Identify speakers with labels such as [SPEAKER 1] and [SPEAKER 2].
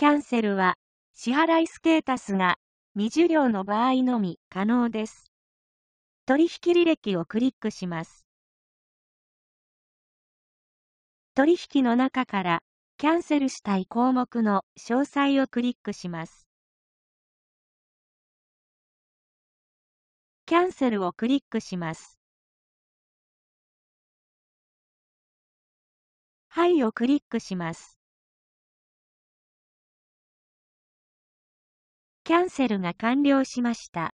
[SPEAKER 1] キャンセルは、
[SPEAKER 2] 支払いステータスが未受領の場合のみ可能です。取引履歴をクリックします。取引の中から、キャンセルしたい項目の詳細をクリックします。キャンセ
[SPEAKER 1] ルをクリックします。はいをクリックします。キャンセルが完了しました。